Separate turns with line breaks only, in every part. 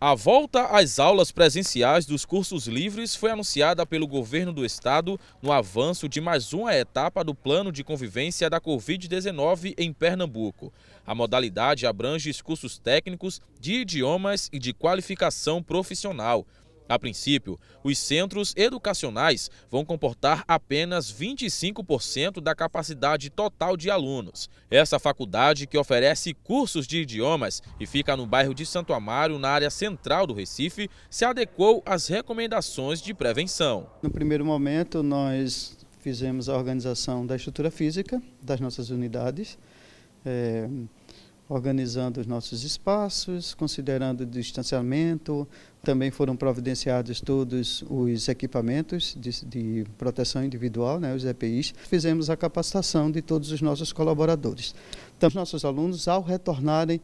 A volta às aulas presenciais dos cursos livres foi anunciada pelo governo do estado no avanço de mais uma etapa do plano de convivência da Covid-19 em Pernambuco. A modalidade abrange os cursos técnicos de idiomas e de qualificação profissional. A princípio, os centros educacionais vão comportar apenas 25% da capacidade total de alunos. Essa faculdade, que oferece cursos de idiomas e fica no bairro de Santo Amaro, na área central do Recife, se adequou às recomendações de prevenção.
No primeiro momento, nós fizemos a organização da estrutura física das nossas unidades. É organizando os nossos espaços, considerando o distanciamento. Também foram providenciados todos os equipamentos de, de proteção individual, né, os EPIs. Fizemos a capacitação de todos os nossos colaboradores. Então, os nossos alunos, ao retornarem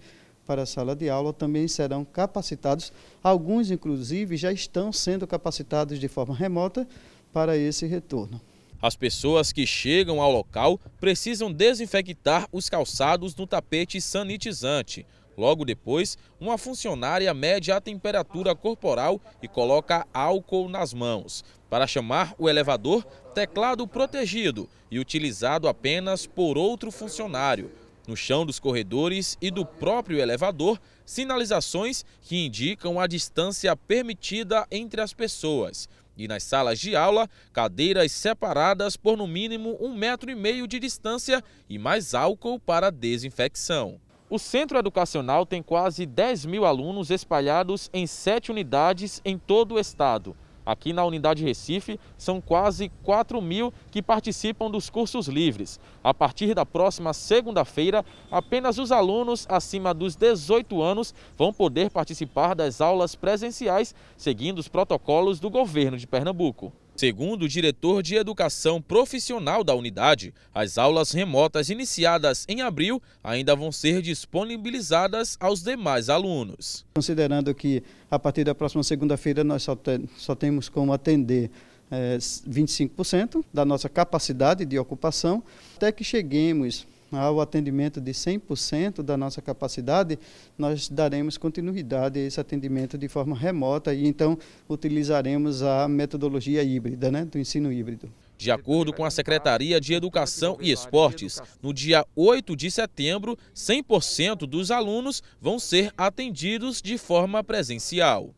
para a sala de aula também serão capacitados. Alguns, inclusive, já estão sendo capacitados de forma remota para esse retorno.
As pessoas que chegam ao local precisam desinfectar os calçados no tapete sanitizante. Logo depois, uma funcionária mede a temperatura corporal e coloca álcool nas mãos. Para chamar o elevador, teclado protegido e utilizado apenas por outro funcionário no chão dos corredores e do próprio elevador, sinalizações que indicam a distância permitida entre as pessoas. E nas salas de aula, cadeiras separadas por no mínimo um metro e meio de distância e mais álcool para desinfecção. O centro educacional tem quase 10 mil alunos espalhados em sete unidades em todo o estado. Aqui na unidade Recife, são quase 4 mil que participam dos cursos livres. A partir da próxima segunda-feira, apenas os alunos acima dos 18 anos vão poder participar das aulas presenciais, seguindo os protocolos do governo de Pernambuco. Segundo o diretor de educação profissional da unidade, as aulas remotas iniciadas em abril ainda vão ser disponibilizadas aos demais alunos.
Considerando que a partir da próxima segunda-feira nós só, te, só, temos como atender é, eh, 25% da nossa capacidade de ocupação, até que cheguemos ao atendimento de 100% da nossa capacidade, nós daremos continuidade a esse atendimento de forma remota e então utilizaremos a metodologia híbrida, né, do ensino
híbrido. De acordo com a Secretaria de Educação e Esportes, no dia 8 de setembro, 100% dos alunos vão ser atendidos de forma presencial.